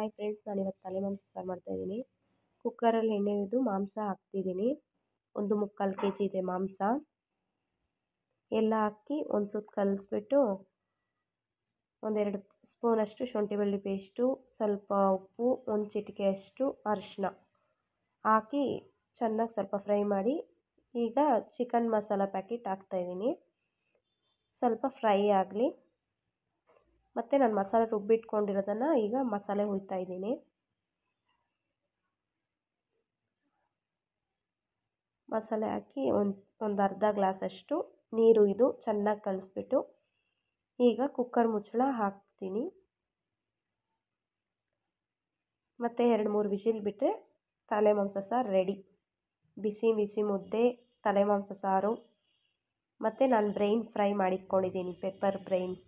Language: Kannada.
ಹಾಯ್ ಫ್ರೆಂಡ್ಸ್ ನಾನಿವತ್ತು ತಲೆ ಮಾಂಸ ಸಾರು ಮಾಡ್ತಾಯಿದ್ದೀನಿ ಕುಕ್ಕರಲ್ಲಿ ಎಣ್ಣೆ ಇದು ಮಾಂಸ ಹಾಕ್ತಿದ್ದೀನಿ ಒಂದು ಮುಕ್ಕಾಲು ಕೆ ಜಿ ಇದೆ ಮಾಂಸ ಎಲ್ಲ ಹಾಕಿ ಒಂದು ಸುತ್ತ ಕಲಿಸ್ಬಿಟ್ಟು ಒಂದೆರಡು ಸ್ಪೂನಷ್ಟು ಶುಂಠಿ ಬೆಳ್ಳಿ ಪೇಸ್ಟು ಸ್ವಲ್ಪ ಉಪ್ಪು ಒಂದು ಚಿಟಿಕೆಯಷ್ಟು ಅರಿಶಿನ ಹಾಕಿ ಚೆನ್ನಾಗಿ ಸ್ವಲ್ಪ ಫ್ರೈ ಮಾಡಿ ಈಗ ಚಿಕನ್ ಮಸಾಲ ಪ್ಯಾಕೆಟ್ ಹಾಕ್ತಾಯಿದ್ದೀನಿ ಸ್ವಲ್ಪ ಫ್ರೈ ಆಗಲಿ ಮತ್ತು ನಾನು ಮಸಾಲೆ ರುಬ್ಬಿಟ್ಕೊಂಡಿರೋದನ್ನು ಈಗ ಮಸಾಲೆ ಹುಯ್ತಾ ಇದ್ದೀನಿ ಮಸಾಲೆ ಹಾಕಿ ಒಂದು ಒಂದು ಅರ್ಧ ಗ್ಲಾಸಷ್ಟು ನೀರು ಇದು ಚೆನ್ನಾಗಿ ಕಲಿಸ್ಬಿಟ್ಟು ಈಗ ಕುಕ್ಕರ್ ಮುಚ್ಚಳ ಹಾಕ್ತೀನಿ ಮತ್ತು ಎರಡು ಮೂರು ವಿಷಿಲ್ ಬಿಟ್ಟರೆ ತಲೆ ಮಾಂಸ ಸಾರು ರೆಡಿ ಬಿಸಿ ಬಿಸಿ ಮುದ್ದೆ ತಲೆ ಮಾಂಸ ಸಾರು ಮತ್ತು ನಾನು ಬ್ರೈನ್ ಫ್ರೈ ಮಾಡಿಟ್ಕೊಂಡಿದ್ದೀನಿ ಪೆಪ್ಪರ್ ಬ್ರೈನ್